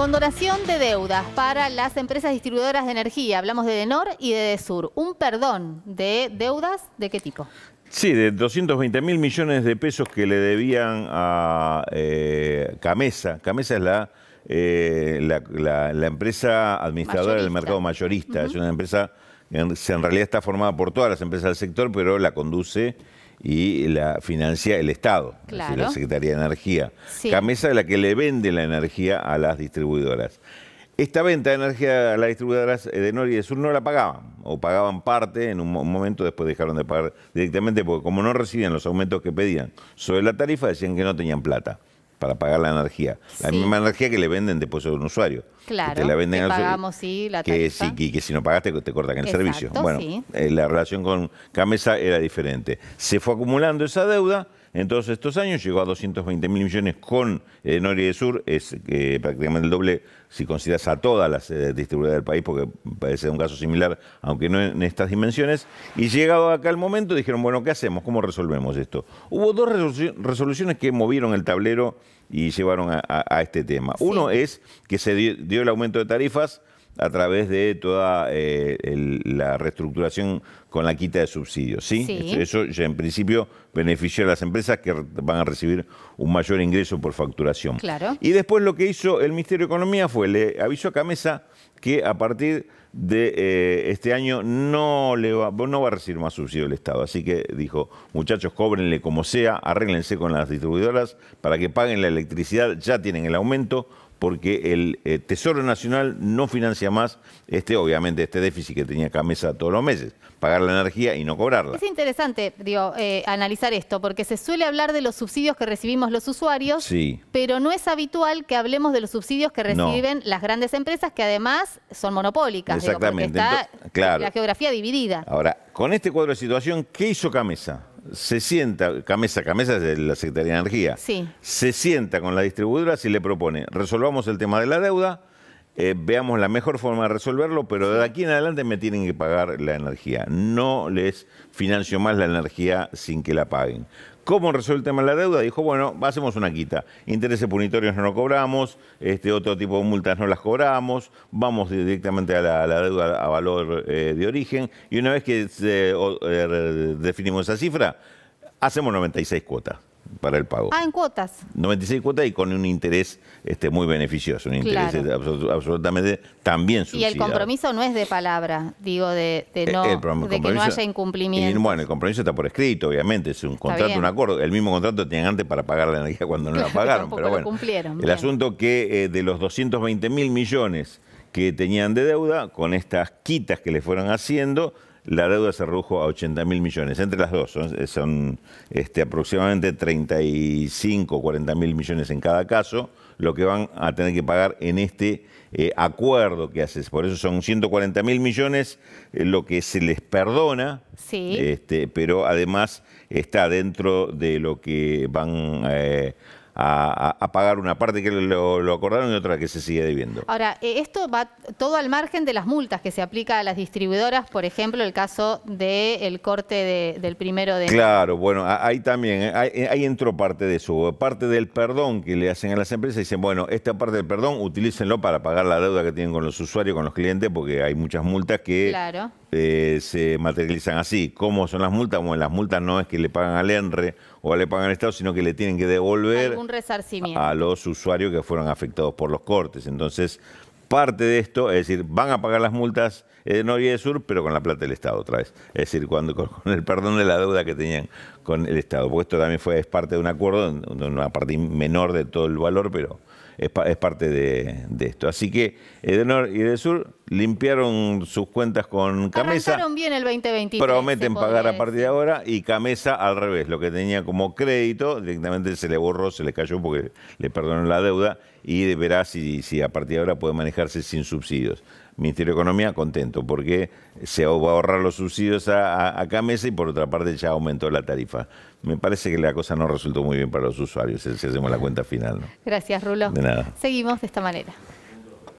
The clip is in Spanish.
Condonación de deudas para las empresas distribuidoras de energía. Hablamos de DENOR y de Sur. ¿Un perdón de deudas de qué tipo? Sí, de 220 mil millones de pesos que le debían a eh, Camesa. Camesa es la, eh, la, empresa administradora del mercado mayorista. Es una empresa que en realidad está formada por todas las empresas del sector, pero la conduce y la financia el Estado, la Secretaría de Energía. la mesa de la que le vende la energía a las distribuidoras. Esta venta de energía a las distribuidoras eh, de Norte y de Sur no la pagaban, o pagaban parte en un momento, después dejaron de pagar directamente, porque como no recibían los aumentos que pedían sobre la tarifa, decían que no tenían plata para pagar la energía. La misma energía que le venden después a un usuario. Claro, te la venden pagamos, que, que, si no pagaste te cortan el servicio. Bueno, eh, la relación con Camesa era diferente. Se fue acumulando esa deuda, en todos estos años, llegó a 220 mil millones con eh, Sur, es eh, prácticamente el doble si consideras a todas las eh, distribuidoras del país, porque parece un caso similar, aunque no en estas dimensiones. Y llegado acá el momento, dijeron, bueno, ¿qué hacemos? ¿Cómo resolvemos esto? Hubo dos resoluciones que movieron el tablero y llevaron a, este tema. Uno es que se dio el aumento de tarifas a través de toda eh, la reestructuración con la quita de subsidios. ¿sí? Este, eso ya en principio benefició a las empresas que van a recibir un mayor ingreso por facturación. Claro. Y después lo que hizo el Ministerio de Economía fue, le avisó a Camesa que a partir de eh, este año no, le va, no va a recibir más subsidio del Estado. Así que dijo, muchachos, cóbrenle como sea, arréglense con las distribuidoras para que paguen la electricidad, ya tienen el aumento, porque el eh, Tesoro Nacional no financia más este, obviamente, este déficit que tenía Camesa todos los meses, pagar la energía y no cobrarla. Es interesante, digo, eh, analizar esto, porque se suele hablar de los subsidios que recibimos los usuarios, pero no es habitual que hablemos de los subsidios que reciben las grandes empresas, que además son monopólicas. Exactamente. claro. la geografía dividida. Ahora, con este cuadro de situación, ¿qué hizo Camesa? se sienta, Camesa, Camesa es de la Secretaría de Energía, se sienta con la distribuidora y le propone, resolvamos el tema de la deuda, eh, veamos la mejor forma de resolverlo, pero de aquí en adelante me tienen que pagar la energía. No les financio más la energía sin que la paguen. ¿Cómo resuelve el tema de la deuda? Dijo, bueno, hacemos una quita. Intereses punitorios no lo cobramos, este otro tipo de multas no las cobramos, vamos directamente a la, deuda a valor eh, de origen y una vez que eh, definimos esa cifra, hacemos 96 cuotas para el pago. Ah, en cuotas. 96 cuotas y con un interés este, muy beneficioso, un interés este, absolutamente también subsidiado. Y el compromiso no es de palabra, digo, de, eh, no, que no haya incumplimiento. bueno, el compromiso está por escrito, obviamente, es un contrato, un acuerdo. El mismo contrato tenían antes para pagar la energía cuando no la pagaron, pero bueno. Cumplieron, el asunto que eh, de los 220 mil millones que tenían de deuda, con estas quitas que le fueron haciendo, la deuda se redujo a 80 mil millones, entre las dos, son, eh, este, aproximadamente 35, 40 mil millones en cada caso, lo que van a tener que pagar en este eh, acuerdo que haces. Por eso son 140 mil millones eh, lo que se les perdona, este, pero además está dentro de lo que van a, pagar una parte que lo, acordaron y otra que se sigue debiendo. Ahora, eh, esto va todo al margen de las multas que se aplica a las distribuidoras, por ejemplo, el caso del corte del primero de... Claro, bueno, ahí también, eh, ahí, eh, ahí, entró parte de eso, parte del perdón que le hacen a las empresas, dicen, bueno, esta parte del perdón utilícenlo para pagar la deuda que tienen con los usuarios, con los clientes, porque hay muchas multas que claro. Eh, se materializan así. ¿Cómo son las multas? Bueno, las multas no es que le pagan al ENRE o le pagan al Estado, sino que le tienen que devolver Algún resarcimiento. a los usuarios que fueron afectados por los cortes. Entonces, parte de esto, es decir, van a pagar las multas eh, de Noria de Sur, pero con la plata del Estado otra vez. Es decir, cuando, con, el perdón de la deuda que tenían con el Estado. Porque esto también fue, es parte de un acuerdo, una parte menor de todo el valor, pero es, es parte de, esto. Así que Edenor eh, y de Sur limpiaron sus cuentas con Camesa. bien el Prometen pagar a partir de ahora y Camesa al revés. Lo que tenía como crédito directamente se le borró, se le cayó porque le perdonó la deuda y verá si, si a partir de ahora puede manejarse sin subsidios. Ministerio de Economía contento porque se va a ahorrar los subsidios a, a, a y por otra parte ya aumentó la tarifa. Me parece que la cosa no resultó muy bien para los usuarios si hacemos la cuenta final. ¿no? Gracias, Rulo. De nada. Seguimos de esta manera.